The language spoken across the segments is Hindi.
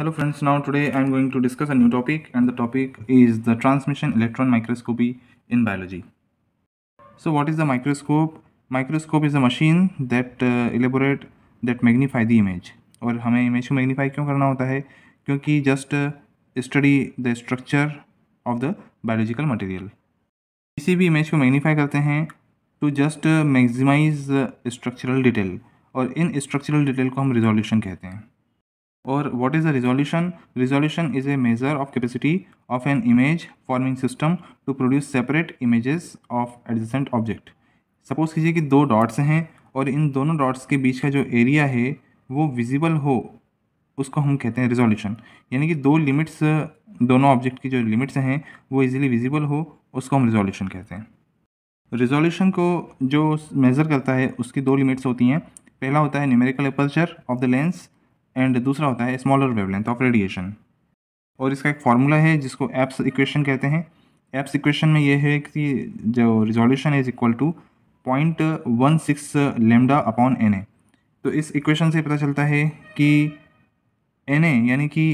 hello friends now today i'm going to discuss a new topic and the topic is the transmission electron microscopy in biology so what is the microscope microscope is a machine that uh, elaborate that magnify the image और हमें इमेज को मैग्नीफाई क्यों करना होता है क्योंकि just study the structure of the biological material किसी भी इमेज को मैग्नीफाई करते हैं to just maximise structural detail और इन स्ट्रक्चरल डिटेल को हम रिजोल्यूशन कहते हैं और what is the resolution resolution is a measure of capacity of an image forming system to produce separate images of adjacent object suppose कीजिए कि दो डॉट्स हैं और इन दोनों डॉट्स के बीच का जो एरिया है वो विजिबल हो उसको हम कहते हैं रिजोल्यूशन यानी कि दो लिमिट्स दोनों ऑब्जेक्ट की जो लिमिट्स हैं वो इजीली विजिबल हो उसको हम रिजोल्यूशन कहते हैं रिजोल्यूशन को जो मेज़र करता है उसकी दो लिमिट्स होती हैं पहला होता है numerical aperture of the lens and दूसरा होता है स्मॉलर वेवलेंथ ऑफ रेडिएशन और इसका एक फार्मूला है जिसको एप्स इक्वेशन कहते हैं एप्स इक्वेशन में ये है कि जो resolution is equal to point one six lambda upon N A तो इस इक्वेशन से पता चलता है कि एन ए यानी कि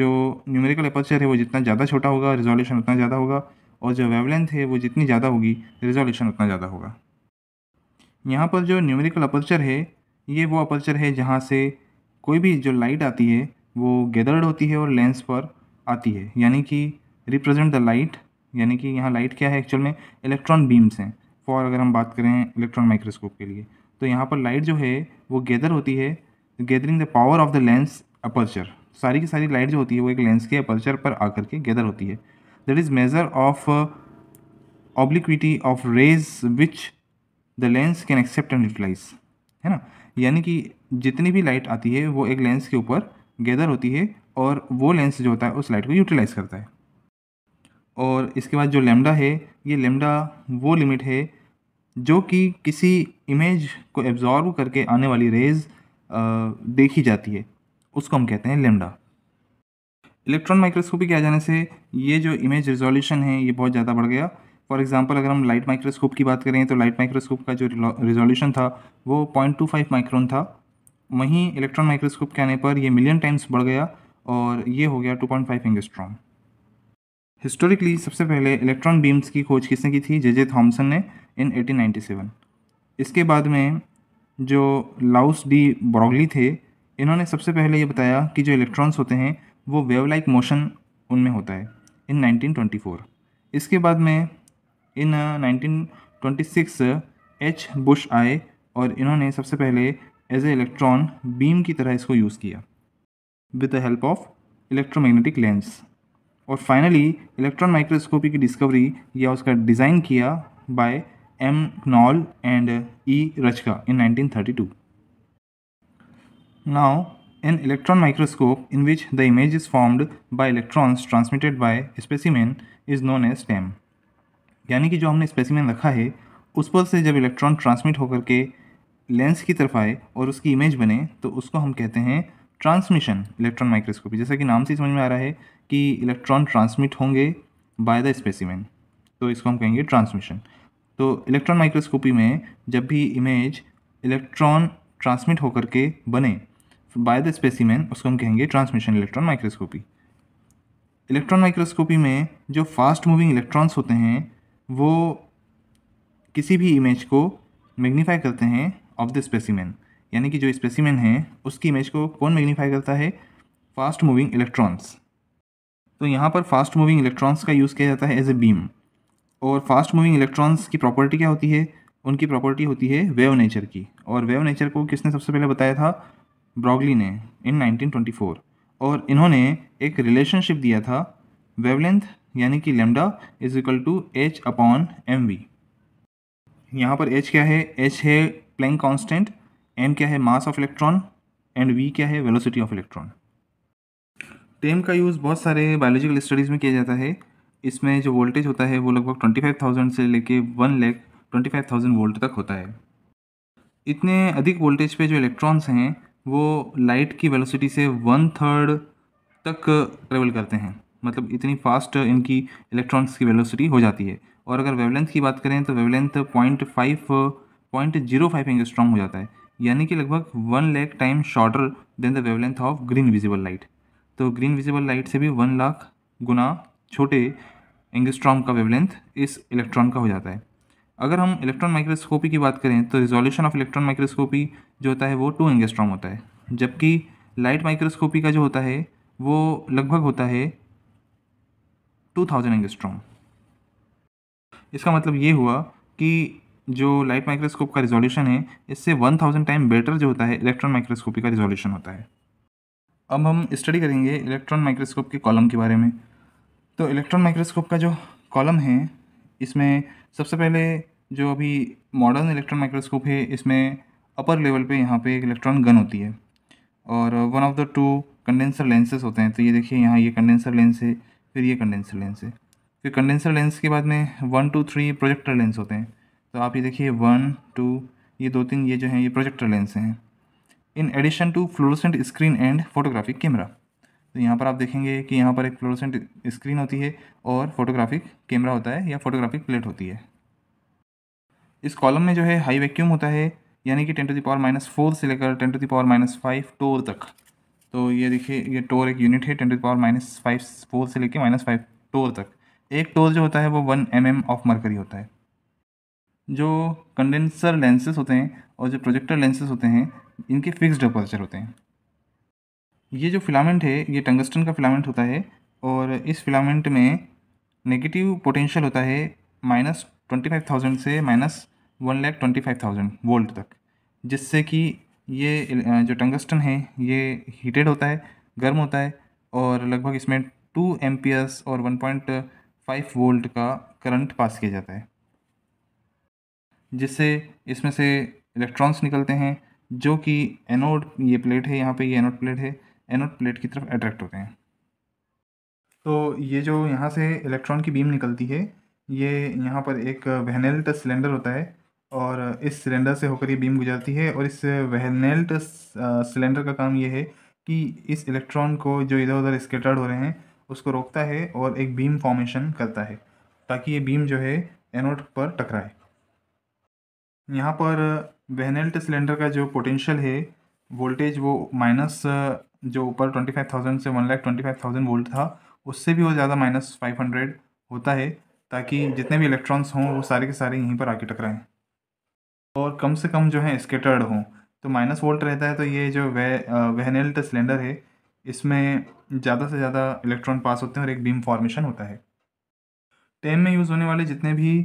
जो न्यूमेरिकल अपर्चर है वो जितना ज़्यादा छोटा होगा रिजोल्यूशन उतना ज़्यादा होगा और जो वेवलेंथ है वो जितनी ज़्यादा होगी रिजोल्यूशन उतना ज़्यादा होगा यहाँ पर जो न्यूमेरिकल अपर्चर है ये वो अपर्चर है जहाँ से कोई भी जो लाइट आती है वो गैदर्ड होती है और लेंस पर आती है यानी कि रिप्रेजेंट द लाइट यानी कि यहाँ लाइट क्या है एक्चुअल में इलेक्ट्रॉन बीम्स हैं फॉर अगर हम बात करें इलेक्ट्रॉन माइक्रोस्कोप के लिए तो यहाँ पर लाइट जो है वो गैदर होती है gathering the power of the lens aperture सारी की सारी लाइट जो होती है वो एक लेंस के अपर्चर पर आकर के गैदर होती है that is measure of obliquity of rays which the lens can accept and utilise है ना यानी कि जितनी भी लाइट आती है वो एक लेंस के ऊपर गैदर होती है और वो लेंस जो होता है उस लाइट को यूटिलाइज़ करता है और इसके बाद जो लेमडा है ये लेमडा वो लिमिट है जो कि किसी इमेज को एब्जॉर्व करके आने वाली रेज देखी जाती है उसको हम कहते हैं लेमडा इलेक्ट्रॉन माइक्रोस्कोपी के आ जाने से ये जो इमेज रिजोल्यूशन है ये बहुत ज़्यादा बढ़ गया फॉर एग्जांपल अगर हम लाइट माइक्रोस्कोप की बात करें तो लाइट माइक्रोस्कोप का जो रिजोल्यूशन था वो पॉइंट टू फाइव माइक्रोन था वहीं इलेक्ट्रॉन माइक्रोस्कोप के आने पर ये मिलियन टाइम्स बढ़ गया और ये हो गया 2.5 पॉइंट फाइव हिस्टोरिकली सबसे पहले इलेक्ट्रॉन बीम्स की खोज किसने की थी जे जे थॉम्सन ने इन 1897 इसके बाद में जो लाउस डी ब्रॉगली थे इन्होंने सबसे पहले ये बताया कि जो इलेक्ट्रॉन्स होते हैं वो वेव लाइक मोशन उनमें होता है इन 1924 इसके बाद में इन 1926 एच बुश आए और इन्होंने सबसे पहले एज ए इलेक्ट्रॉन बीम की तरह इसको यूज़ किया with the help of electromagnetic lens और फाइनली इलेक्ट्रॉन माइक्रोस्कोपी की डिस्कवरी या उसका डिज़ाइन किया by M Knoll and E Ruska in 1932 now an electron microscope in which the image is formed by electrons transmitted by specimen is known as STEM यानी कि जो हमने स्पेसिमेन रखा है उस पर से जब इलेक्ट्रॉन ट्रांसमिट होकर के लेंस की तरफ आए और उसकी इमेज बने तो उसको हम कहते हैं ट्रांसमिशन इलेक्ट्रॉन माइक्रोस्कोपी जैसा कि नाम से समझ में आ रहा है कि इलेक्ट्रॉन ट्रांसमिट होंगे बाय द स्पेसिमेन तो इसको हम कहेंगे ट्रांसमिशन तो इलेक्ट्रॉन माइक्रोस्कोपी में जब भी इमेज इलेक्ट्रॉन ट्रांसमिट होकर के बने बाय द स्पेसिमेन उसको हम कहेंगे transmission electron microscopy electron microscopy में जो फास्ट मूविंग इलेक्ट्रॉन्स होते हैं वो किसी भी इमेज को मैग्नीफाई करते हैं ऑफ द स्पेसिमेन यानी कि जो स्पेसिमेन है उसकी इमेज को कौन मैग्नीफाई करता है फास्ट मूविंग इलेक्ट्रॉन्स तो यहाँ पर फास्ट मूविंग इलेक्ट्रॉन्स का यूज़ किया जाता है एज ए बीम और फास्ट मूविंग इलेक्ट्रॉन्स की प्रॉपर्टी क्या होती है उनकी प्रॉपर्टी होती है वेव नेचर की और वेव नेचर को किसने सबसे पहले बताया था ब्रॉगली ने इन 1924 और इन्होंने एक रिलेशनशिप दिया था वेवलेंथ यानी कि lambda is equal to H upon M V यहाँ पर एच क्या है एच है प्लैंक कांस्टेंट एम क्या है mass of electron and V क्या है वेलोसिटी ऑफ इलेक्ट्रॉन टेम का यूज़ बहुत सारे बायोलॉजिकल स्टडीज़ में किया जाता है इसमें जो वोल्टेज होता है वो लगभग ट्वेंटी फाइव थाउजेंड से लेके one lakh twenty five thousand volt तक होता है इतने अधिक वोल्टेज पे जो इलेक्ट्रॉन्स हैं वो लाइट की वेलोसिटी से वन थर्ड तक ट्रेवल करते हैं मतलब इतनी फास्ट इनकी इलेक्ट्रॉन्स की वेलोसिटी हो जाती है और अगर वेवलेंथ की बात करें तो wavelength point five point zero five angstrom हो जाता है यानी कि लगभग one lakh time shorter than the wavelength of green visible light तो ग्रीन विजिबल लाइट से भी वन लाख गुना छोटे एंगस्ट्रॉन्ग का वेवलेंथ इस इलेक्ट्रॉन का हो जाता है अगर हम इलेक्ट्रॉन माइक्रोस्कोपी की बात करें तो रिजोल्यूशन ऑफ इलेक्ट्रॉन माइक्रोस्कोपी जो होता है वो टू एंगस्ट्रॉन्ग होता है जबकि लाइट माइक्रोस्कोपी का जो होता है वो लगभग होता है टू थाउजेंड एंगस्ट्रॉम इसका मतलब ये हुआ कि जो लाइट माइक्रोस्कोप का रिजोल्यूशन है इससे वन थाउजेंड टाइम बेटर जो होता है इलेक्ट्रॉन माइक्रोस्कोपी का रिजोल्यूशन होता है अब हम स्टडी करेंगे इलेक्ट्रॉन माइक्रोस्कोप के कॉलम के बारे में तो इलेक्ट्रॉन माइक्रोस्कोप का जो कॉलम है इसमें सबसे पहले जो अभी मॉडर्न इलेक्ट्रॉन माइक्रोस्कोप है इसमें अपर लेवल पे यहाँ पे एक इलेक्ट्रॉन गन होती है और one of the two condenser lenses होते हैं तो ये देखिए यहाँ ये कंडेंसर लेंस है फिर ये कंडेंसर लेंस है फिर कंडेंसर लेंस के बाद में one two three projector lens होते हैं तो आप ये देखिए वन टू ये दो तीन ये जो हैं ये प्रोजेक्टर लेंस हैं in addition to fluorescent screen and photographic camera तो यहाँ पर आप देखेंगे कि यहाँ पर एक फ्लोरोसेंट स्क्रीन होती है और फोटोग्राफिक कैमरा होता है या फोटोग्राफिक प्लेट होती है इस कॉलम में जो है हाई वैक्यूम होता है यानी कि ten to the power minus four से लेकर ten to the power minus five torr तक तो ये देखिए ये टोर एक यूनिट है ten to the power minus five four से लेकर माइनस फाइव टोर तक एक टोर जो होता है वो one M M of mercury होता है जो कंडेंसर लेंसेज होते हैं और जो प्रोजेक्टर लेंसेज होते हैं इनके फिक्स्ड अपर्चर होते हैं ये जो फिलामेंट है ये टंगस्टन का फिलामेंट होता है और इस फिलामेंट में नेगेटिव पोटेंशियल होता है माइनस ट्वेंटी फाइव थाउजेंड से minus one lakh twenty five thousand volt तक जिससे कि ये जो टंगस्टन है ये हीटेड होता है गर्म होता है और लगभग इसमें टू एम और वन पॉइंट फाइव वोल्ट का करंट पास किया जाता है जिससे इसमें से इलेक्ट्रॉन्स निकलते हैं जो कि एनोड ये प्लेट है यहाँ पे ये एनोड प्लेट है एनोड प्लेट की तरफ अट्रैक्ट होते हैं तो ये जो यहाँ से इलेक्ट्रॉन की बीम निकलती है ये यहाँ पर एक वहनेल्ट सिलेंडर होता है और इस सिलेंडर से होकर ये बीम गुजरती है और इस वहनेल्ट सिलेंडर का काम ये है कि इस इलेक्ट्रॉन को जो इधर उधर स्केटर्ड हो रहे हैं उसको रोकता है और एक बीम फॉर्मेशन करता है ताकि ये बीम जो है एनोड पर टकराए यहाँ पर वेनेल्ट सिलेंडर का जो पोटेंशियल है वोल्टेज वो माइनस जो ऊपर ट्वेंटी फाइव थाउजेंड से one lakh twenty five thousand volt था उससे भी वो ज़्यादा माइनस फाइव हंड्रेड होता है ताकि जितने भी इलेक्ट्रॉन्स हों वो सारे के सारे यहीं पर आके टकराएं और कम से कम जो है स्केटर्ड हों तो माइनस वोल्ट रहता है तो ये जो वे वेनेल्ट सिलेंडर है इसमें ज़्यादा से ज़्यादा इलेक्ट्रॉन पास होते हैं और एक बीम फॉर्मेशन होता है टेम में यूज़ होने वाले जितने भी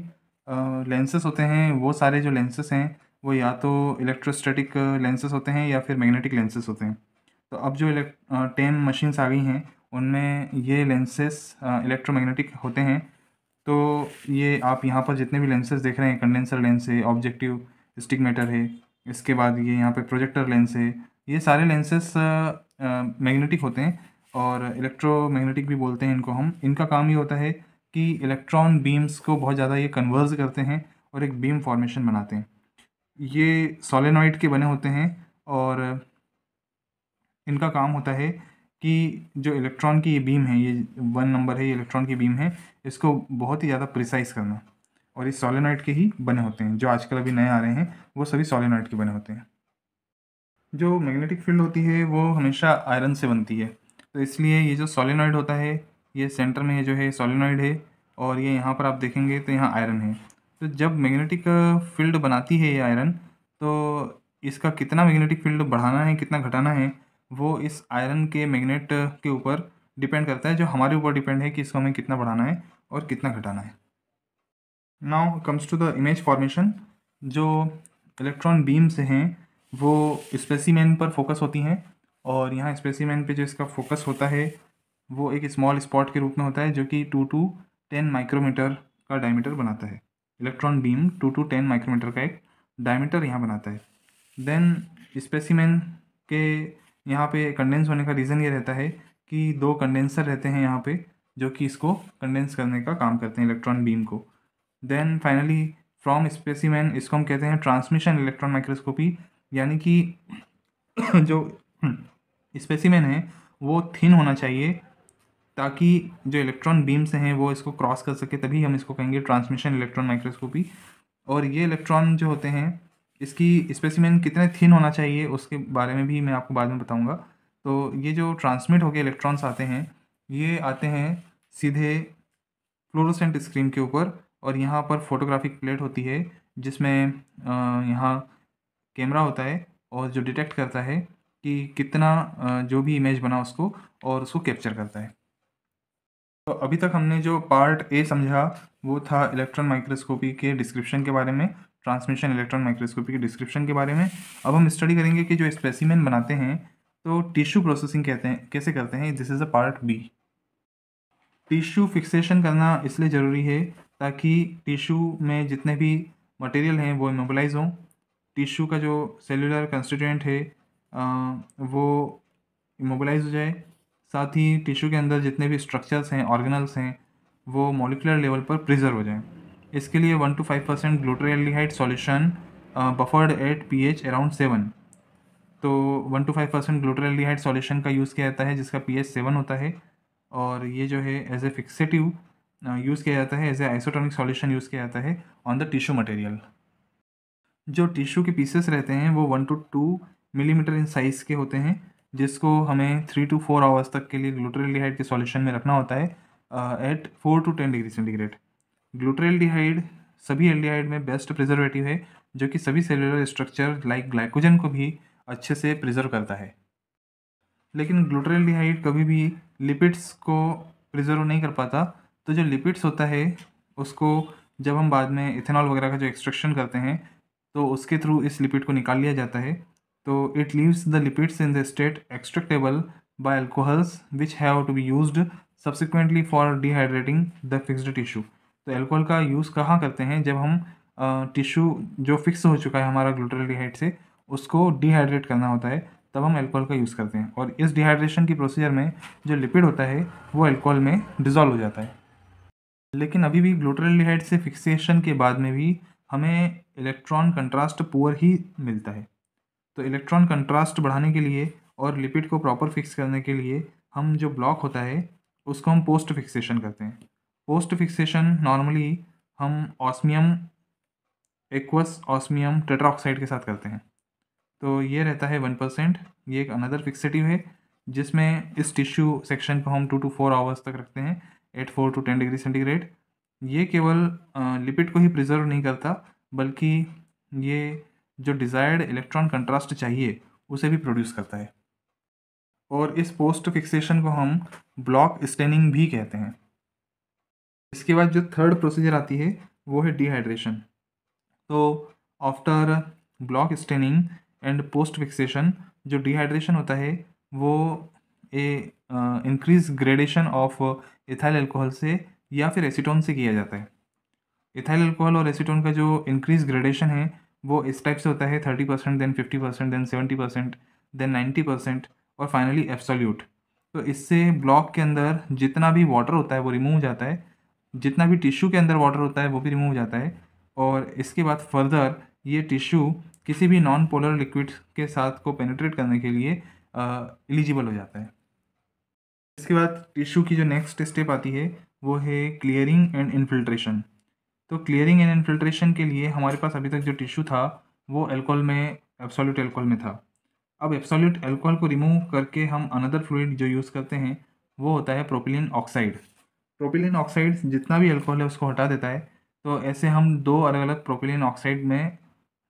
लेंसेस होते हैं वो सारे जो लेंसेस हैं वो या तो इलेक्ट्रोस्टैटिक लेंसेज होते हैं या फिर मैग्नेटिक लेंसेज होते हैं तो अब जो टेन मशीन्स आ गई हैं उनमें ये लेंसेस इलेक्ट्रोमैग्नेटिक होते हैं तो ये आप यहाँ पर जितने भी लेंसेज देख रहे हैं कंडेंसर लेंस है ऑब्जेक्टिव स्टिकमेटर है इसके बाद ये यहाँ पर प्रोजेक्टर लेंस है ये सारे लेंसेस मैग्नेटिक होते हैं और इलेक्ट्रोमैग्नेटिक भी बोलते हैं इनको हम इनका काम ये होता है कि इलेक्ट्रॉन बीम्स को बहुत ज़्यादा ये कन्वर्ज करते हैं और एक बीम फॉर्मेशन बनाते हैं ये सोलेनॉइड के बने होते हैं और इनका काम होता है कि जो इलेक्ट्रॉन की ये बीम है ये वन नंबर है ये इलेक्ट्रॉन की बीम है इसको बहुत ही ज़्यादा प्रिसाइज करना और ये सोलेनॉइड के ही बने होते हैं जो आजकल अभी नए आ रहे हैं वो सभी सोलेनॉइड के बने होते हैं जो मैग्नेटिक फील्ड होती है वो हमेशा आयरन से बनती है तो इसलिए ये जो सोलेनॉइड होता है ये सेंटर में जो है सोलेनॉइड है और ये यहाँ पर आप देखेंगे तो यहाँ आयरन है तो जब मैग्नेटिक फील्ड बनाती है ये आयरन तो इसका कितना मैग्नेटिक फील्ड बढ़ाना है कितना घटाना है वो इस आयरन के मैग्नेट के ऊपर डिपेंड करता है जो हमारे ऊपर डिपेंड है कि इसको हमें कितना बढ़ाना है और कितना घटाना है now comes to the image formation जो इलेक्ट्रॉन बीम्स हैं वो स्पेसीमैन पर फोकस होती हैं और यहाँ स्पेसीमैन पे जो इसका फोकस होता है वो एक स्मॉल स्पॉट के रूप में होता है जो कि टू टू टेन माइक्रोमीटर का डायमीटर बनाता है electron beam two to ten micrometer का एक डायमीटर यहाँ बनाता है देन स्पेसिमेन के यहाँ पे कंडेंस होने का रीज़न ये रहता है कि दो कंडेंसर रहते हैं यहाँ पे जो कि इसको कंडेंस करने का काम करते हैं इलेक्ट्रॉन बीम को देन फाइनली फ्रॉम स्पेसिमैन इसको हम कहते हैं ट्रांसमिशन इलेक्ट्रॉन माइक्रोस्कोपी यानी कि जो स्पेसिमैन है वो थिन होना चाहिए ताकि जो इलेक्ट्रॉन बीम्स हैं वो इसको क्रॉस कर सके तभी हम इसको कहेंगे ट्रांसमिशन इलेक्ट्रॉन माइक्रोस्कोपी और ये इलेक्ट्रॉन जो होते हैं इसकी स्पेसिमेन कितने थिन होना चाहिए उसके बारे में भी मैं आपको बाद में बताऊँगा तो ये जो ट्रांसमिट होकर इलेक्ट्रॉन्स आते हैं ये आते हैं सीधे फ्लोरोसेंट स्क्रीन के ऊपर और यहाँ पर फोटोग्राफिक प्लेट होती है जिसमें यहाँ कैमरा होता है और जो डिटेक्ट करता है कि कितना जो भी इमेज बना उसको और उसको कैप्चर करता है तो अभी तक हमने जो पार्ट ए समझा वो था इलेक्ट्रॉन माइक्रोस्कोपी के डिस्क्रिप्शन के बारे में ट्रांसमिशन इलेक्ट्रॉन माइक्रोस्कोपी के डिस्क्रिप्शन के बारे में अब हम स्टडी करेंगे कि जो स्पेसिमेन बनाते हैं तो टिश्यू प्रोसेसिंग कहते हैं कैसे करते हैं this is a part B tissue fixation करना इसलिए ज़रूरी है ताकि टिश्यू में जितने भी मटेरियल हैं वो इमोबलाइज हों टिश्यू का जो सेलुलर कंस्टिटेंट है आ, वो इमोबलाइज हो जाए साथ ही टिश्यू के अंदर जितने भी स्ट्रक्चर्स हैं ऑर्गेनल्स हैं वो मोलिकुलर लेवल पर प्रिजर्व हो जाएँ इसके लिए one two five percent glutaraldehyde solution buffered at P H around seven तो one two five percent glutaraldehyde solution का यूज़ किया जाता है जिसका पी एच सेवन होता है और ये जो है एज ए फिक्सेटिव यूज़ किया जाता है as a isotonic solution use किया जाता है ऑन द टिश्यू मटेरियल जो टिश्यू के पीसेस रहते हैं वो one two two millimeter in size के होते हैं जिसको हमें थ्री टू फोर आवर्स तक के लिए डिहाइड के सॉल्यूशन में रखना होता है at four to ten degree centigrade डिहाइड सभी एल्डिहाइड में बेस्ट प्रिजर्वेटिव है जो कि सभी सेलुलर स्ट्रक्चर लाइक ग्लाइकोजन को भी अच्छे से प्रिजर्व करता है लेकिन डिहाइड कभी भी लिपिड्स को प्रिजर्व नहीं कर पाता तो जो लिपिड्स होता है उसको जब हम बाद में इथेनॉल वगैरह का जो एक्सट्रक्शन करते हैं तो उसके थ्रू इस लिपिड को निकाल लिया जाता है तो it leaves the lipids in the state extractable by alcohols which have to be use subsequently for dehydrating the fixed tissue तो एल्कोहल का यूज़ कहाँ करते हैं जब हम टिश्यू जो फिक्स हो चुका है हमारा डिहाइड से उसको डिहाइड्रेट करना होता है तब हम एल्कोहल का यूज़ करते हैं और इस डिहाइड्रेशन की प्रोसीजर में जो लिपिड होता है वो एल्कोहल में डिजॉल्व हो जाता है लेकिन अभी भी डिहाइड से फिक्सेशन के बाद में भी हमें इलेक्ट्रॉन कंट्रास्ट पुअर ही मिलता है तो इलेक्ट्रॉन कंट्रास्ट बढ़ाने के लिए और लिपिड को प्रॉपर फिक्स करने के लिए हम जो ब्लॉक होता है उसको हम पोस्ट फिक्सेशन करते हैं पोस्ट फिक्सेशन नॉर्मली हम ऑस्मियम एक्वस ऑस्मियम टेट्राऑक्साइड के साथ करते हैं तो ये रहता है वन परसेंट ये एक अनदर फिक्सेटिव है जिसमें इस टिश्यू सेक्शन को हम टू टू फोर आवर्स तक रखते हैं at four to ten degree centigrade ये केवल लिपिड को ही प्रिजर्व नहीं करता बल्कि ये जो डिज़ायर्ड इलेक्ट्रॉन कंट्रास्ट चाहिए उसे भी प्रोड्यूस करता है और इस पोस्ट फिक्सेशन को हम ब्लॉक स्टेनिंग भी कहते हैं इसके बाद जो थर्ड प्रोसीजर आती है वो है डिहाइड्रेशन तो after block staining and post fixation जो डिहाइड्रेशन होता है वो a increase gradation of ethyl alcohol से या फिर एसीटोन से किया जाता है इथाइल अल्कोहल और एसीटोन का जो इंक्रीज ग्रेडेशन है वो इस टाइप से होता है thirty percent then fifty percent then seventy percent then ninety percent और फाइनली एब्सोल्यूट तो इससे ब्लॉक के अंदर जितना भी वाटर होता है वो रिमूव हो जाता है जितना भी टिश्यू के अंदर वाटर होता है वो भी रिमूव हो जाता है और इसके बाद फर्दर ये टिश्यू किसी भी नॉन पोलर लिक्विड के साथ को पेनिट्रेट करने के लिए एलिजिबल हो जाता है इसके बाद टिश्यू की जो नेक्स्ट स्टेप आती है वो है क्लियरिंग एंड इन्फिल्ट्रेशन तो क्लियरिंग एंड इनफिल्ट्रेशन के लिए हमारे पास अभी तक जो टिश्यू था वो एल्कोहल में एब्सोल्यूट एल्कोहल में था अब एब्सोल्यूट एल्कोहल को रिमूव करके हम अनदर फ्लूड जो यूज़ करते हैं वो होता है प्रोपिलिन ऑक्साइड प्रोपिलिन ऑक्साइड जितना भी एल्कोहल है उसको हटा देता है तो ऐसे हम दो अलग अलग प्रोपिलिन ऑक्साइड में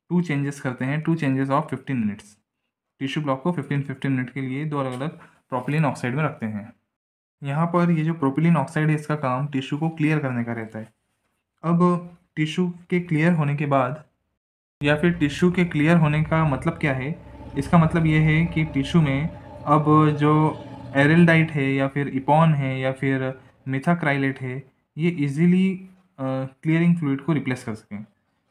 टू चेंजेस करते हैं two changes of fifteen minutes tissue block को फिफ्टीन फिफ्टीन मिनट के लिए दो अलग अलग प्रोपिलिन ऑक्साइड में रखते हैं यहाँ पर ये जो प्रोपिलिन ऑक्साइड है इसका काम टिश्यू को क्लियर करने का रहता है अब टिश्यू के क्लियर होने के बाद या फिर टिश्यू के क्लियर होने का मतलब क्या है इसका मतलब ये है कि टिश्यू में अब जो एरल्डाइट है या फिर इपॉन है या फिर मिथाक्राइलेट है ये इजीली क्लियरिंग फ्लूड को रिप्लेस कर सकें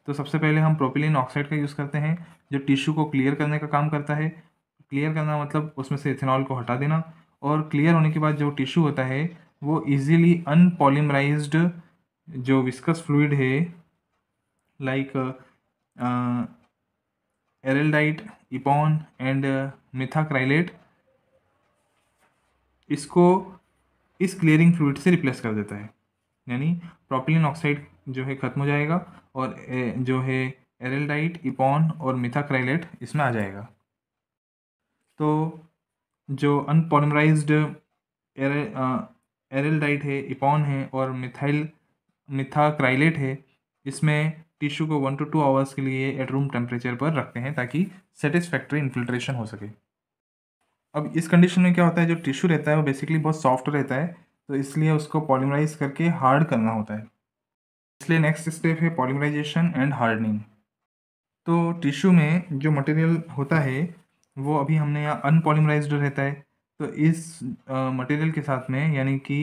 तो सबसे पहले हम प्रोपिलिन ऑक्साइड का यूज़ करते हैं जो टिश्यू को क्लियर करने का काम करता है क्लियर करना मतलब उसमें से इथेनॉल को हटा देना और क्लियर होने के बाद जो टिश्यू होता है वो इजीली अनपॉलीमराइज्ड जो विस्कस फ्लूड है like araldite epon and methacrylate इसको इस क्लियरिंग फ्लूड से रिप्लेस कर देता है यानी प्रोपिलिन ऑक्साइड जो है ख़त्म हो जाएगा और जो है एरेल्डाइट इपॉन और मिथाक्राइलेट इसमें आ जाएगा तो जो एरे एरेल्डाइट uh, uh, है इपॉन है और मिथाइल मिथाक्राइलेट है इसमें टिश्यू को वन टू टू आवर्स के लिए एट रूम टेम्परेचर पर रखते हैं ताकि सेटिस्फैक्ट्री इन्फिल्ट्रेशन हो सके अब इस कंडीशन में क्या होता है जो टिश्यू रहता है वो बेसिकली बहुत सॉफ्ट रहता है तो इसलिए उसको पॉलीमराइज करके हार्ड करना होता है इसलिए नेक्स्ट स्टेप है पॉलीमराइजेशन एंड हार्डनिंग तो टिश्यू में जो मटेरियल होता है वो अभी हमने यहाँ अनपॉलीमराइज्ड रहता है तो इस मटेरियल के साथ में यानी कि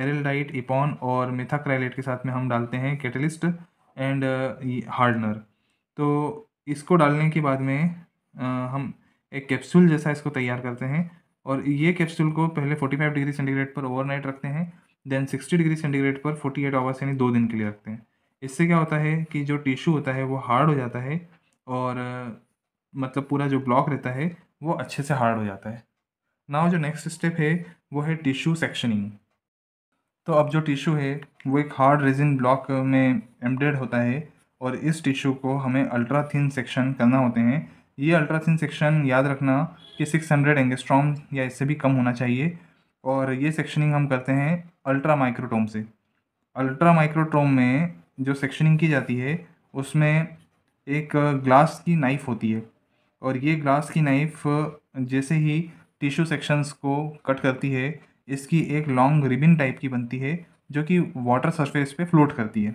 एरेलडाइट इपॉन और मिथाक्राइलेट के साथ में हम डालते हैं कैटलिस्ट एंड हार्डनर तो इसको डालने के बाद में आ, हम एक कैप्सूल जैसा इसको तैयार करते हैं और ये कैप्सूल को पहले 45 डिग्री सेंटीग्रेड पर ओवरनाइट रखते हैं देन 60 डिग्री सेंटीग्रेड पर 48 एट आवर्स यानी दो दिन के लिए रखते हैं इससे क्या होता है कि जो टिश्यू होता है वो हार्ड हो जाता है और मतलब पूरा जो ब्लॉक रहता है वो अच्छे से हार्ड हो जाता है नाव जो नेक्स्ट स्टेप है वो है टिश्यू सेक्शनिंग तो अब जो टिश्यू है वो एक हार्ड रेजिन ब्लॉक में एम्बेडेड होता है और इस टिश्यू को हमें अल्ट्रा थिन सेक्शन करना होते हैं ये अल्ट्रा थिन सेक्शन याद रखना कि 600 हंड्रेड एंगेस्ट्रॉम या इससे भी कम होना चाहिए और ये सेक्शनिंग हम करते हैं अल्ट्रा माइक्रोटोम से अल्ट्रा माइक्रोटोम में जो सेक्शनिंग की जाती है उसमें एक ग्लास की नाइफ़ होती है और ये ग्लास की नाइफ़ जैसे ही टिश्यू सेक्शंस को कट करती है इसकी एक लॉन्ग रिबिन टाइप की बनती है जो कि वाटर सरफेस पे फ्लोट करती है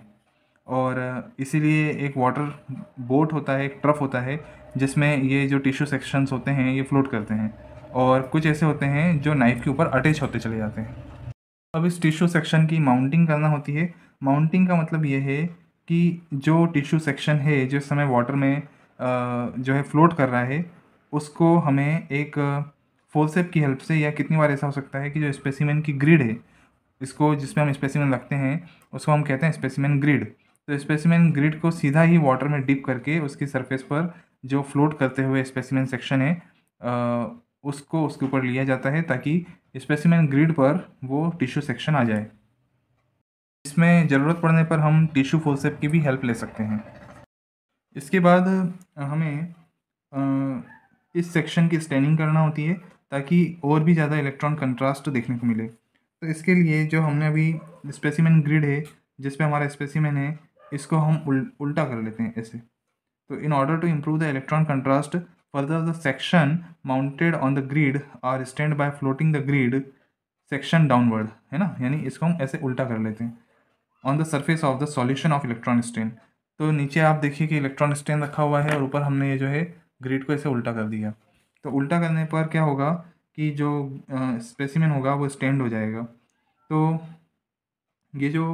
और इसीलिए एक वाटर बोट होता है एक ट्रफ होता है जिसमें ये जो टिश्यू सेक्शंस होते हैं ये फ्लोट करते हैं और कुछ ऐसे होते हैं जो नाइफ़ के ऊपर अटैच होते चले जाते हैं अब इस टिश्यू सेक्शन की माउंटिंग करना होती है माउंटिंग का मतलब ये है कि जो टिश्यू सेक्शन है जो समय वाटर में जो है फ्लोट कर रहा है उसको हमें एक फोरसेप की हेल्प से या कितनी बार ऐसा हो सकता है कि जो स्पेसिमेन की ग्रिड है इसको जिसमें हम स्पेसिमेन रखते हैं उसको हम कहते हैं स्पेसिमेन ग्रिड तो स्पेसिमेन ग्रिड को सीधा ही वाटर में डिप करके उसकी सरफेस पर जो फ्लोट करते हुए स्पेसिमेन सेक्शन है उसको उसके ऊपर लिया जाता है ताकि स्पेसिमेन ग्रिड पर वो टिश्यू सेक्शन आ जाए इसमें ज़रूरत पड़ने पर हम टिश्यू फोसेप की भी हेल्प ले सकते हैं इसके बाद हमें इस सेक्शन की स्टेनिंग करना होती है ताकि और भी ज़्यादा इलेक्ट्रॉन कंट्रास्ट देखने को मिले तो इसके लिए जो हमने अभी स्पेसिमेन ग्रिड है जिस पे हमारा स्पेसिमेन है इसको हम उल, उल्टा कर लेते हैं ऐसे तो in order to improve the electron contrast further the section mounted on the grid are stand by floating the grid section downward है ना यानी इसको हम ऐसे उल्टा कर लेते हैं on the surface of the solution of electron stain तो नीचे आप देखिए कि इलेक्ट्रॉन स्टेन रखा हुआ है और ऊपर हमने ये जो है ग्रिड को ऐसे उल्टा कर दिया तो उल्टा करने पर क्या होगा कि जो स्पेसिमेन होगा वो स्टैंड हो जाएगा तो ये जो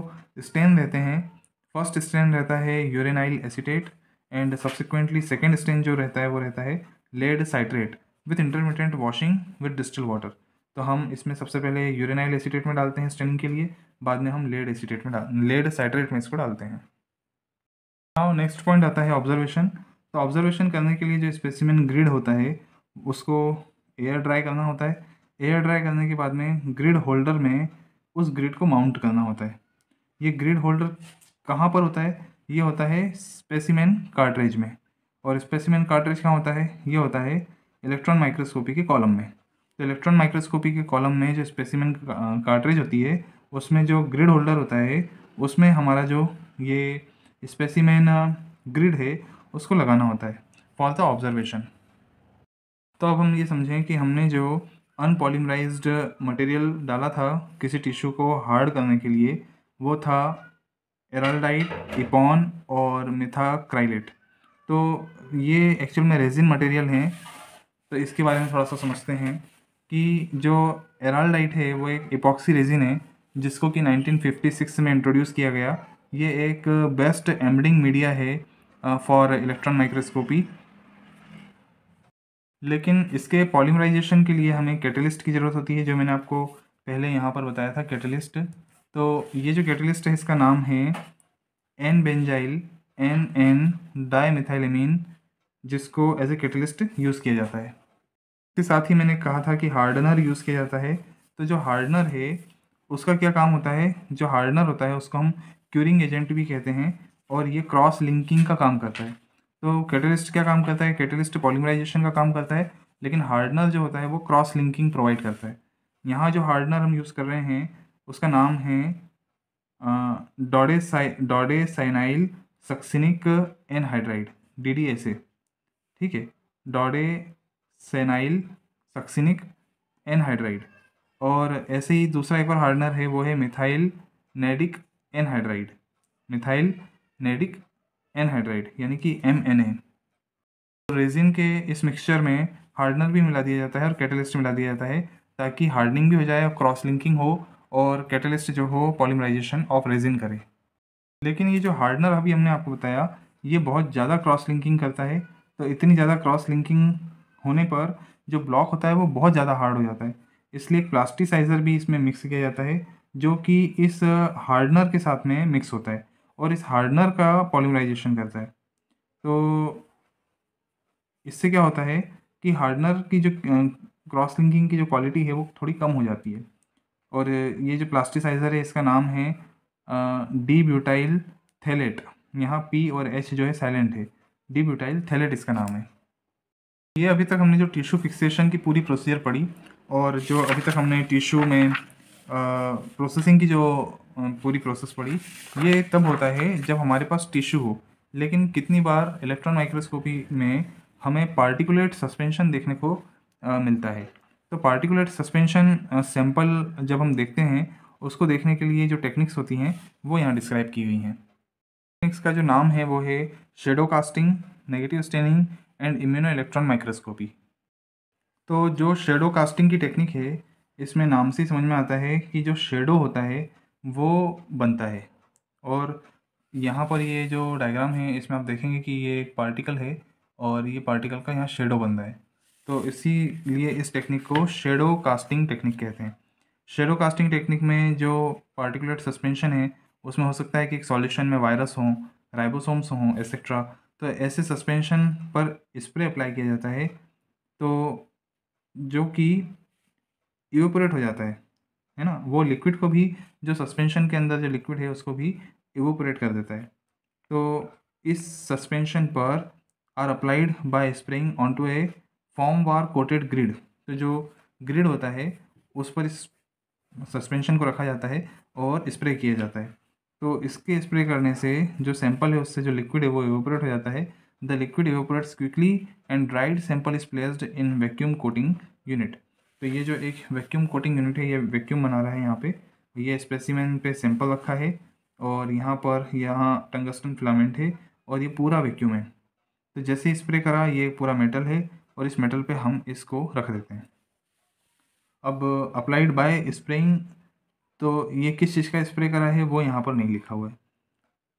स्टैंड रहते हैं फर्स्ट स्टैंड रहता है uranyl acetate and subsequently second stand जो रहता है वो रहता है lead citrate with intermediate washing with distilled water तो हम इसमें सबसे पहले यूरेनाइल एसिटेट में डालते हैं स्टैंड के लिए बाद में हम लेड एसिटेट में डाल लेड साइट्रेट में इसको डालते हैं नाउ नेक्स्ट पॉइंट आता है ऑब्जर्वेशन तो ऑब्जर्वेशन करने के लिए जो स्पेसिमेन ग्रिड होता है उसको एयर ड्राई करना होता है एयर ड्राई करने के बाद में ग्रिड होल्डर में उस ग्रिड को माउंट करना होता है ये ग्रिड होल्डर कहाँ पर होता है ये होता है स्पेसिमेन कार्टरेज में और स्पेसिमेन कार्टरेज कहाँ होता है ये होता है इलेक्ट्रॉन माइक्रोस्कोपी के कॉलम में तो इलेक्ट्रॉन माइक्रोस्कोपी के कॉलम में जो स्पेसिमेन कार्टरेज होती है उसमें जो ग्रिड होल्डर होता है उसमें हमारा जो ये स्पेसिमेन ग्रिड uh, है उसको लगाना होता है फॉर द ऑब्जर्वेशन तो अब हम ये समझें कि हमने जो अनपॉलीमराइज्ड मटेरियल डाला था किसी टिश्यू को हार्ड करने के लिए वो था एराल्डाइट इपॉन और मिथाक्राइलेट तो ये एक्चुअल में रेजिन मटेरियल हैं तो इसके बारे में थोड़ा सा समझते हैं कि जो एराल्डाइट है वो एक इपॉक्सी रेजिन है जिसको कि 1956 में इंट्रोड्यूस किया गया ये एक बेस्ट एम्बडिंग मीडिया है फॉर इलेक्ट्रॉन माइक्रोस्कोपी लेकिन इसके पॉलीमराइजेशन के लिए हमें कैटलिस्ट की ज़रूरत होती है जो मैंने आपको पहले यहाँ पर बताया था कैटलिस्ट तो ये जो कैटलिस्ट है इसका नाम है N benzyl N N dimethylamine जिसको एज ए कैटलिस्ट यूज़ किया जाता है इसके साथ ही मैंने कहा था कि हार्डनर यूज़ किया जाता है तो जो हार्डनर है उसका क्या काम होता है जो हार्डनर होता है उसको हम क्यूरिंग एजेंट भी कहते हैं और ये क्रॉस लिंकिंग का काम करता है तो कैटलिस्ट क्या काम करता है कैटलिस्ट पॉलीमराइजेशन का काम करता है लेकिन हार्डनर जो होता है वो क्रॉस लिंकिंग प्रोवाइड करता है यहाँ जो हार्डनर हम यूज़ कर रहे हैं उसका नाम है dodecenyl dodecenyl succinic anhydride D D S A ठीक है डॉडे सेनाइल सक्सिनिक एनहाइड्राइड और ऐसे ही दूसरा एक बार हार्डनर है वो है methyl nadic anhydride methyl nadic anhydride यानी कि एम एन ए रेजिन के इस मिक्सचर में हार्डनर भी मिला दिया जाता है और कैटलिस्ट मिला दिया जाता है ताकि हार्डनिंग भी हो जाए और क्रॉस लिंकिंग हो और कैटलिस्ट जो हो पॉलीमराइजेशन ऑफ रेजिन करे लेकिन ये जो हार्डनर अभी हमने आपको बताया ये बहुत ज़्यादा क्रॉस लिंकिंग करता है तो इतनी ज़्यादा क्रॉस लिंकिंग होने पर जो ब्लॉक होता है वो बहुत ज़्यादा हार्ड हो जाता है इसलिए एक प्लास्टिसाइज़र भी इसमें मिक्स किया जाता है जो कि इस हार्डनर के साथ में मिक्स होता है और इस हार्डनर का पॉलीमराइजेशन करता है तो इससे क्या होता है कि हार्डनर की जो क्रॉस लिंकिंग की जो क्वालिटी है वो थोड़ी कम हो जाती है और ये जो प्लास्टिसाइज़र है इसका नाम है डी ब्यूटाइल थैलेट यहाँ पी और एच जो है साइलेंट है डी ब्यूटाइल थैलेट इसका नाम है ये अभी तक हमने जो टिश्यू फिक्सेशन की पूरी प्रोसीजर पढ़ी और जो अभी तक हमने टिश्यू में प्रोसेसिंग की जो पूरी प्रोसेस पड़ी ये तब होता है जब हमारे पास टिश्यू हो लेकिन कितनी बार इलेक्ट्रॉन माइक्रोस्कोपी में हमें पार्टिकुलेट सस्पेंशन देखने को आ, मिलता है तो पार्टिकुलेट सस्पेंशन सैंपल जब हम देखते हैं उसको देखने के लिए जो टेक्निक्स होती हैं वो यहाँ डिस्क्राइब की हुई हैं टेक्निक्स का जो नाम है वो है shadow casting negative staining and immuno electron microscopy तो जो शेडो कास्टिंग की टेक्निक है इसमें नाम से समझ में आता है कि जो शेडो होता है वो बनता है और यहाँ पर ये जो डायग्राम है इसमें आप देखेंगे कि ये एक पार्टिकल है और ये पार्टिकल का यहाँ शेडो बन रहा है तो इसी लिए इस टेक्निक को शेडो कास्टिंग टेक्निक कहते हैं शेडो कास्टिंग टेक्निक में जो पार्टिकुलर सस्पेंशन है उसमें हो सकता है कि एक सॉल्यूशन में वायरस हों राइबोसोम्स हों एक्सेट्रा तो ऐसे सस्पेंशन पर स्प्रे अप्लाई किया जाता है तो जो कि इवेपोरेट हो जाता है है ना वो लिक्विड को भी जो सस्पेंशन के अंदर जो लिक्विड है उसको भी इवोपरेट कर देता है तो इस सस्पेंशन पर are applied by spraying on to a formvar coated grid तो जो ग्रिड होता है उस पर इस सस्पेंशन को रखा जाता है और स्प्रे किया जाता है तो इसके स्प्रे करने से जो सैंपल है उससे जो लिक्विड है वो एवोपरेट हो जाता है the liquid evaporates quickly and dried sample is placed in vacuum coating unit तो ये जो एक वैक्यूम कोटिंग यूनिट है ये वैक्यूम बना रहा है यहाँ पे ये स्पेसिमेन पे सैंपल रखा है और यहाँ पर यहाँ टंगस्टन फिलामेंट है और ये पूरा वैक्यूम है तो जैसे स्प्रे करा ये पूरा मेटल है और इस मेटल पे हम इसको रख देते हैं अब अप्लाइड बाय स्प्रेइंग तो ये किस चीज़ का स्प्रे करा है वो यहाँ पर नहीं लिखा हुआ है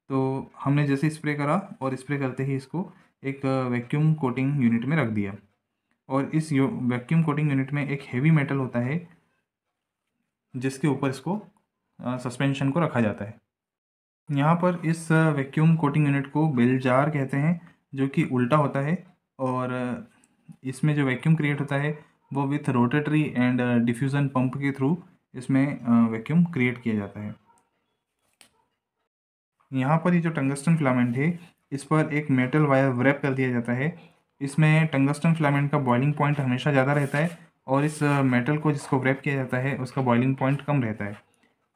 तो हमने जैसे स्प्रे करा और स्प्रे करते ही इसको एक वैक्यूम कोटिंग यूनिट में रख दिया और इस वैक्यूम कोटिंग यूनिट में एक हेवी मेटल होता है जिसके ऊपर इसको सस्पेंशन को रखा जाता है यहाँ पर इस वैक्यूम कोटिंग यूनिट को बेल जार कहते हैं जो कि उल्टा होता है और इसमें जो वैक्यूम क्रिएट होता है वो with rotary and diffusion pump के थ्रू इसमें वैक्यूम क्रिएट किया जाता है यहाँ पर ये जो टंगस्टन फिलामेंट है इस पर एक मेटल वायर व्रैप कर दिया जाता है इसमें टंगस्टन फिलामेंट का बॉइलिंग पॉइंट हमेशा ज़्यादा रहता है और इस मेटल को जिसको ग्रैप किया जाता है उसका बॉइलिंग पॉइंट कम रहता है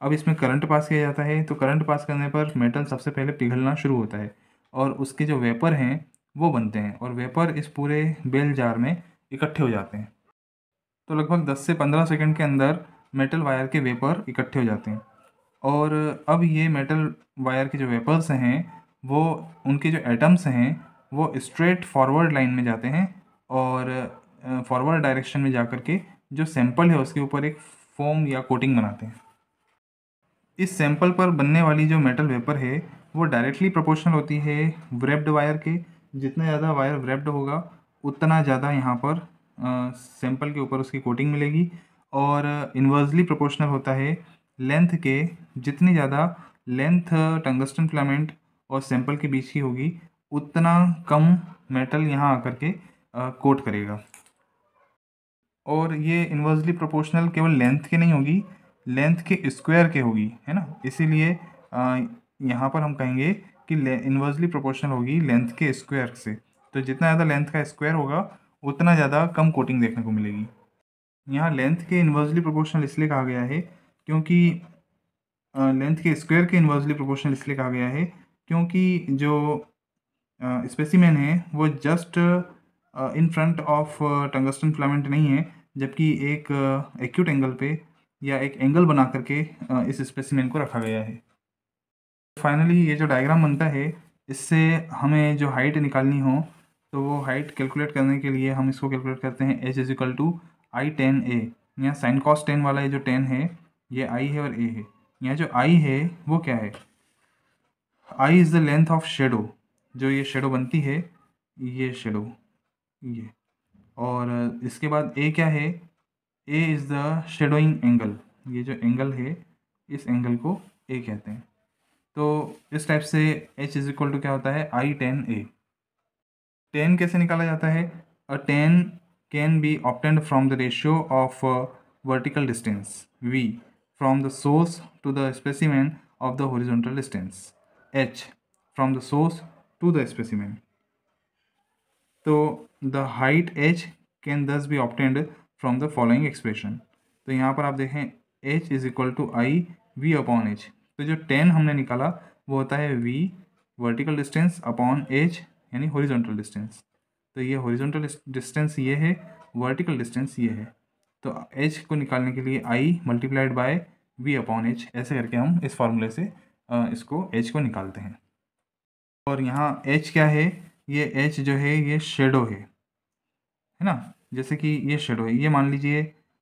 अब इसमें करंट पास किया जाता है तो करंट पास करने पर मेटल सबसे पहले पिघलना शुरू होता है और उसके जो वेपर हैं वो बनते हैं और वेपर इस पूरे बेल जार में इकट्ठे हो जाते हैं तो लगभग 10 से 15 सेकंड के अंदर मेटल वायर के वेपर इकट्ठे हो जाते हैं और अब ये मेटल वायर के जो वेपर्स हैं वो उनके जो एटम्स हैं वो स्ट्रेट फॉरवर्ड लाइन में जाते हैं और फॉरवर्ड डायरेक्शन में जा कर के जो सैंपल है उसके ऊपर एक फोम या कोटिंग बनाते हैं इस सैंपल पर बनने वाली जो मेटल वेपर है वो डायरेक्टली प्रोपोर्शनल होती है व्रेप्ड वायर के जितना ज़्यादा वायर व्रेप्ड होगा उतना ज़्यादा यहाँ पर सैंपल के ऊपर उसकी कोटिंग मिलेगी और इन्वर्सली प्रोपोर्शनल होता है लेंथ के जितनी ज़्यादा लेंथ टंगस्टन फिलामेंट और सैंपल के बीच की होगी उतना कम मेटल यहाँ आकर के कोट करेगा और ये इन्वर्सली प्रोपोर्शनल केवल लेंथ के नहीं होगी लेंथ के स्क्वायर के होगी है ना इसीलिए यहाँ पर हम कहेंगे कि इन्वर्सली प्रोपोर्शनल होगी लेंथ के स्क्वायर से तो जितना ज़्यादा लेंथ का स्क्वायर होगा उतना ज़्यादा कम कोटिंग देखने को मिलेगी यहाँ लेंथ के इन्वर्सली प्रोपोर्शनल इसलिए कहा गया है क्योंकि लेंथ के स्क्वायर के इन्वर्सली प्रोपोर्शनल इसलिए कहा गया है क्योंकि जो स्पेसिमेन है वो just in front of tungsten filament नहीं है जबकि एक एक्यूट एंगल पे या एक एंगल बना करके इस स्पेसिमेन को रखा गया है फाइनली ये जो डायग्राम बनता है इससे हमें जो हाइट निकालनी हो तो वो हाइट कैलकुलेट करने के लिए हम इसको कैलकुलेट करते हैं H is equal to I tan A यहाँ साइन कॉस टेन वाला ये जो टेन है ये आई है और ए है यहाँ जो आई है वो क्या है I is the length of shadow जो ये शेडो बनती है ये शेडो ये और इसके बाद ए क्या है A is the shadowing angle ये जो एंगल है इस एंगल को ए कहते हैं तो इस टाइप से एच इज इक्वल टू क्या होता है आई टेन ए टेन कैसे निकाला जाता है a tan can be obtained from the ratio of vertical distance V from the source to the specimen of the horizontal distance H from the source to the specimen तो the height H can thus be obtained from the following expression तो यहाँ पर आप देखें H is equal to I V upon H तो जो टेन हमने निकाला वो होता है V vertical distance upon H यानी हॉरिजॉन्टल डिस्टेंस तो ये हॉरिजॉन्टल डिस्टेंस ये है वर्टिकल डिस्टेंस ये है तो एच को निकालने के लिए I multiplied by V upon H ऐसे करके हम इस फार्मूले से इसको एच को निकालते हैं और यहाँ एच क्या है ये एच जो है ये शेडो है है ना जैसे कि ये शेडो है ये मान लीजिए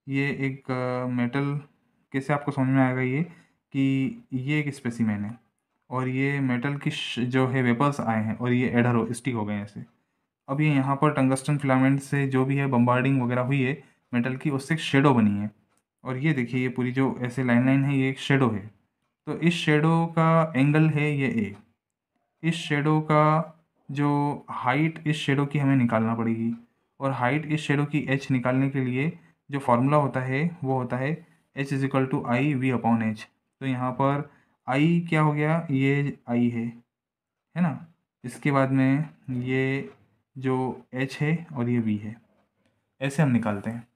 ये एक मेटल कैसे आपको समझ में आएगा ये कि ये एक स्पेसी है और ये मेटल की जो है वेपर्स आए हैं और ये एडर हो स्टिक हो गए हैं ऐसे अब ये यहाँ पर टंगस्टन फिलामेंट से जो भी है बम्बार्डिंग वगैरह हुई है मेटल की उससे एक शेडो बनी है और ये देखिए ये पूरी जो ऐसे लाइन लाइन है ये एक शेडो है तो इस शेडो का एंगल है ये ए इस शेडो का जो हाइट इस शेडो की हमें निकालना पड़ेगी और हाइट इस शेडो की एच निकालने के लिए जो फार्मूला होता है वो होता है H is equal to I V upon H तो यहाँ पर आई क्या हो गया ये आई है है ना इसके बाद में ये जो एच है और ये वी है ऐसे हम निकालते हैं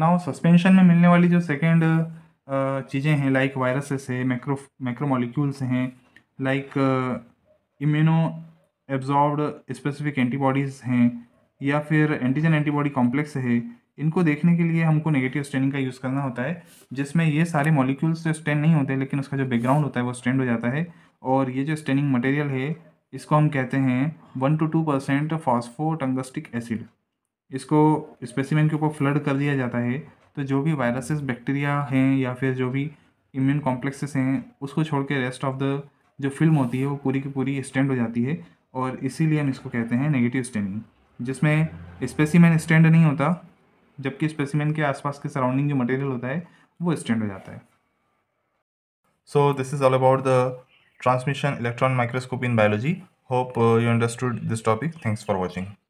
नाउ सस्पेंशन में मिलने वाली जो सेकेंड चीज़ें हैं लाइक वायरसेस है मैक्रो मैक्रोमोलिक्यूल्स हैं like immuno absorb specific antibodies हैं या फिर एंटीजन एंटीबॉडी कॉम्प्लेक्स है इनको देखने के लिए हमको नेगेटिव स्टेनिंग का यूज़ करना होता है जिसमें ये सारे मॉलिक्यूल्स तो स्टेन नहीं होते लेकिन उसका जो बैकग्राउंड होता है वो स्टेंड हो जाता है और ये जो स्टेनिंग मटेरियल है इसको हम कहते हैं one two two percent phosphotungstic acid इसको स्पेसिमेंट के ऊपर फ्लड कर दिया जाता है तो जो भी वायरसेस बैक्टीरिया हैं या फिर जो भी इम्यून कॉम्प्लेक्सेस हैं उसको छोड़ के रेस्ट ऑफ द जो फिल्म होती है वो पूरी की पूरी स्टेंड हो जाती है और इसीलिए हम इसको कहते हैं नेगेटिव स्टेनिंग जिसमें स्पेसिमैन स्टैंड नहीं होता जबकि स्पेसिमैन के आसपास के सराउंडिंग जो मटेरियल होता है वो स्टैंड हो जाता है so this is all about the transmission electron microscope in biology hope you understood this topic thanks for watching